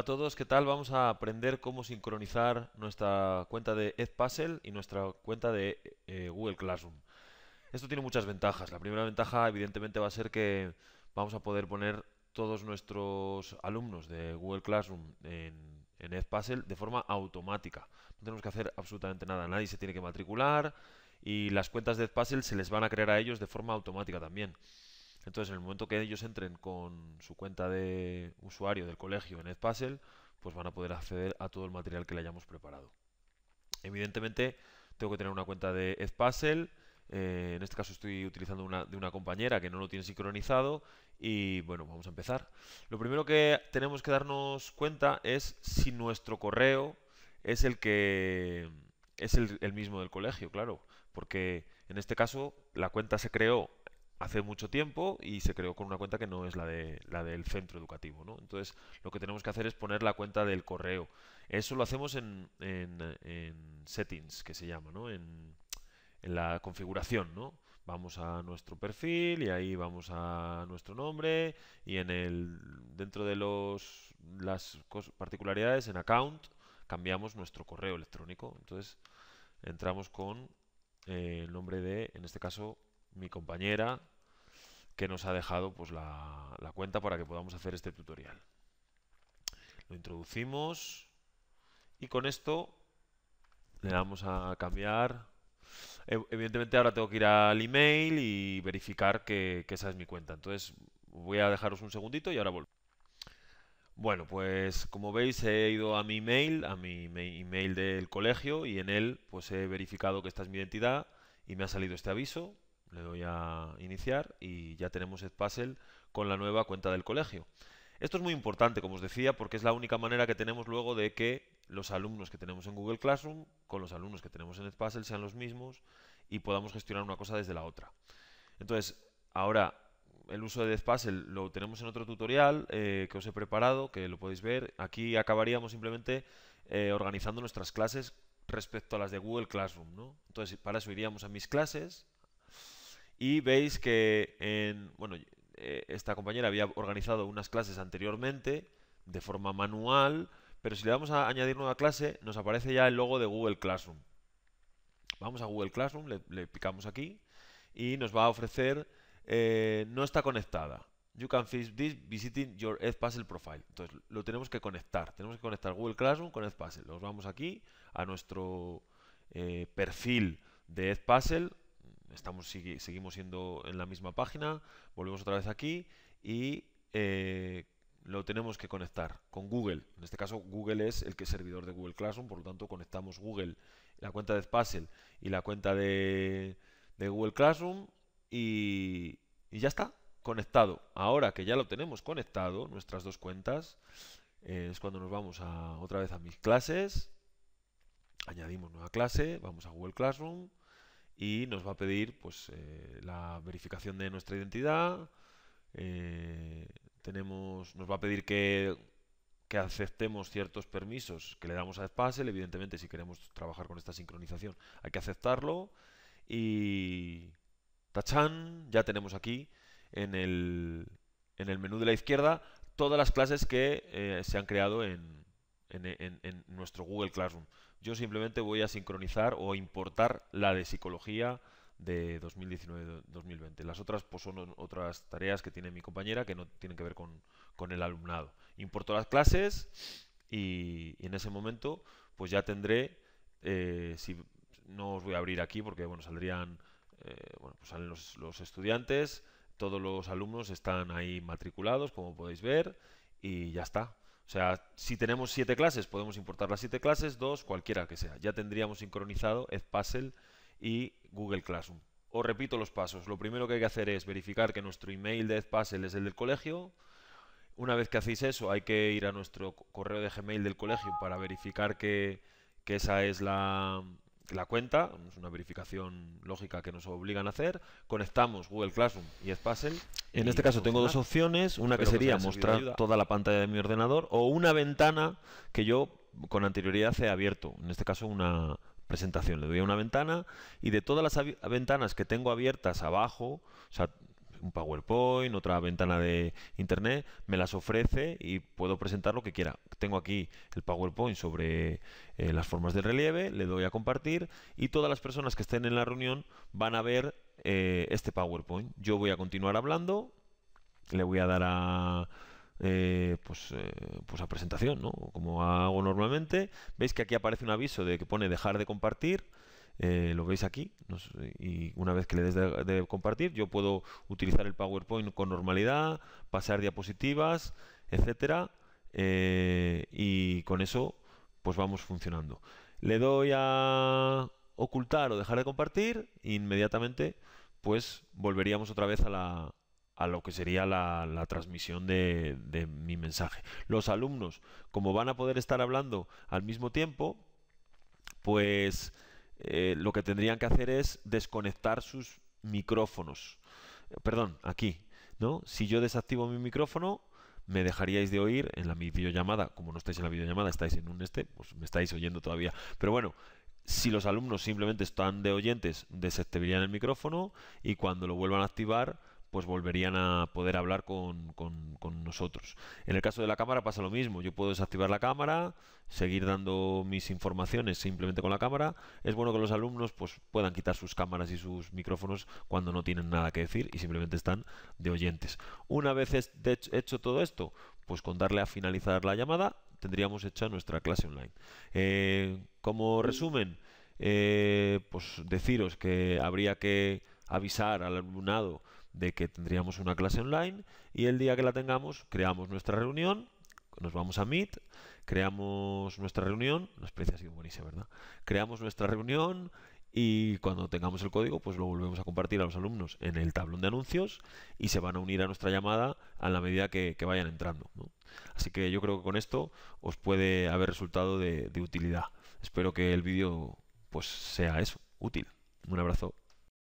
Hola a todos, ¿qué tal? Vamos a aprender cómo sincronizar nuestra cuenta de Edpuzzle y nuestra cuenta de eh, eh, Google Classroom. Esto tiene muchas ventajas. La primera ventaja evidentemente va a ser que vamos a poder poner todos nuestros alumnos de Google Classroom en, en Edpuzzle de forma automática. No tenemos que hacer absolutamente nada, nadie se tiene que matricular y las cuentas de Edpuzzle se les van a crear a ellos de forma automática también. Entonces, en el momento que ellos entren con su cuenta de usuario del colegio en Edpuzzle, pues van a poder acceder a todo el material que le hayamos preparado. Evidentemente, tengo que tener una cuenta de Edpuzzle. Eh, en este caso estoy utilizando una de una compañera que no lo tiene sincronizado y bueno, vamos a empezar. Lo primero que tenemos que darnos cuenta es si nuestro correo es el que es el mismo del colegio, claro, porque en este caso la cuenta se creó hace mucho tiempo y se creó con una cuenta que no es la, de, la del centro educativo. Entonces, lo que tenemos que hacer es poner la cuenta del correo. Eso lo hacemos en, en, settings, que se llama, ¿no? en, la configuración. ¿no? Vamos a nuestro perfil y ahí vamos a nuestro nombre y en el dentro de los, las particularidades, en account, cambiamos nuestro correo electrónico. Entonces, entramos con eh, el nombre de, en este caso, mi compañera que nos ha dejado pues, la, cuenta para que podamos hacer este tutorial. Lo introducimos y con esto le damos a cambiar. E, evidentemente ahora tengo que ir al email y verificar que, esa es mi cuenta. Entonces voy a dejaros un segundito y ahora vuelvo. Bueno, pues como veis he ido a mi email, a mi email del colegio y en él pues he verificado que esta es mi identidad y me ha salido este aviso le doy a iniciar y ya tenemos Edpuzzle con la nueva cuenta del colegio. Esto es muy importante, como os decía, porque es la única manera que tenemos luego de que los alumnos que tenemos en Google Classroom con los alumnos que tenemos en Edpuzzle sean los mismos y podamos gestionar una cosa desde la otra. Entonces, ahora el uso de Edpuzzle lo tenemos en otro tutorial eh, que os he preparado, que lo podéis ver. Aquí acabaríamos simplemente eh, organizando nuestras clases respecto a las de Google Classroom. ¿no? Entonces, para eso iríamos a mis clases, y veis que en, bueno, eh, esta compañera había organizado unas clases anteriormente de forma manual, pero si le damos a añadir nueva clase nos aparece ya el logo de Google Classroom. Vamos a Google Classroom, le, picamos aquí y nos va a ofrecer eh, no está conectada. You can fix this visiting your Edpuzzle profile. Entonces lo tenemos que conectar. Tenemos que conectar Google Classroom con Edpuzzle. Nos vamos aquí a nuestro eh, perfil de Edpuzzle estamos, seguimos siendo en la misma página, volvemos otra vez aquí y eh, lo tenemos que conectar con Google. En este caso, Google es el que servidor de Google Classroom, por lo tanto, conectamos Google, la cuenta de Spassel y la cuenta de, Google Classroom y, ya está conectado. Ahora que ya lo tenemos conectado, nuestras dos cuentas, eh, es cuando nos vamos a, otra vez a mis clases, añadimos nueva clase, vamos a Google Classroom y nos va a pedir pues, eh, la verificación de nuestra identidad, eh, tenemos, nos va a pedir que, aceptemos ciertos permisos que le damos a Spassel, evidentemente si queremos trabajar con esta sincronización hay que aceptarlo y tachan, ya tenemos aquí en el, menú de la izquierda todas las clases que eh, se han creado en, en, nuestro Google Classroom. Yo simplemente voy a sincronizar o importar la de psicología de 2019-2020. Las otras pues, son otras tareas que tiene mi compañera que no tienen que ver con, el alumnado. Importo las clases y, en ese momento pues ya tendré, eh, si no os voy a abrir aquí porque bueno saldrían, eh, bueno, pues, salen los, los, estudiantes, todos los alumnos están ahí matriculados como podéis ver y ya está. O sea, si tenemos siete clases, podemos importar las siete clases, dos, cualquiera que sea. Ya tendríamos sincronizado Edpuzzle y Google Classroom. Os repito los pasos. Lo primero que hay que hacer es verificar que nuestro email de Edpuzzle es el del colegio. Una vez que hacéis eso, hay que ir a nuestro correo de Gmail del colegio para verificar que, que esa es la, la cuenta, es una verificación lógica que nos obligan a hacer, conectamos Google Classroom y Spassel. En este caso tengo dos opciones, una que sería mostrar toda la pantalla de mi ordenador o una ventana que yo con anterioridad he abierto, en este caso una presentación, le doy a una ventana y de todas las ventanas que tengo abiertas abajo, o sea, un PowerPoint, otra ventana de Internet, me las ofrece y puedo presentar lo que quiera. Tengo aquí el PowerPoint sobre eh, las formas de relieve, le doy a compartir y todas las personas que estén en la reunión van a ver eh, este PowerPoint. Yo voy a continuar hablando, le voy a dar a... Eh, pues, pues, a presentación, Como hago normalmente. Veis que aquí aparece un aviso de que pone dejar de compartir. Eh, lo veis aquí, y una vez que le des de, compartir, yo puedo utilizar el PowerPoint con normalidad, pasar diapositivas, etcétera, eh, y con eso pues vamos funcionando. Le doy a ocultar o dejar de compartir, inmediatamente pues volveríamos otra vez a la, a lo que sería la, transmisión de, de, mi mensaje. Los alumnos, como van a poder estar hablando al mismo tiempo, pues eh, lo que tendrían que hacer es desconectar sus micrófonos. Eh, perdón, aquí, ¿no? Si yo desactivo mi micrófono, me dejaríais de oír en la videollamada. Como no estáis en la videollamada, estáis en un este, pues me estáis oyendo todavía. Pero bueno, si los alumnos simplemente están de oyentes, desactivarían el micrófono y cuando lo vuelvan a activar, pues volverían a poder hablar con, nosotros. En el caso de la cámara pasa lo mismo, yo puedo desactivar la cámara, seguir dando mis informaciones simplemente con la cámara. Es bueno que los alumnos pues, puedan quitar sus cámaras y sus micrófonos cuando no tienen nada que decir y simplemente están de oyentes. Una vez hecho todo esto, pues con darle a finalizar la llamada tendríamos hecha nuestra clase online. Eh, como resumen, eh, pues deciros que habría que avisar al alumnado de que tendríamos una clase online y el día que la tengamos creamos nuestra reunión, nos vamos a Meet, creamos nuestra reunión, la experiencia ha sido buenísima, ¿verdad? Creamos nuestra reunión y cuando tengamos el código pues lo volvemos a compartir a los alumnos en el tablón de anuncios y se van a unir a nuestra llamada a la medida que, vayan entrando. Así que yo creo que con esto os puede haber resultado de, de utilidad. Espero que el vídeo pues sea eso, útil. Un abrazo.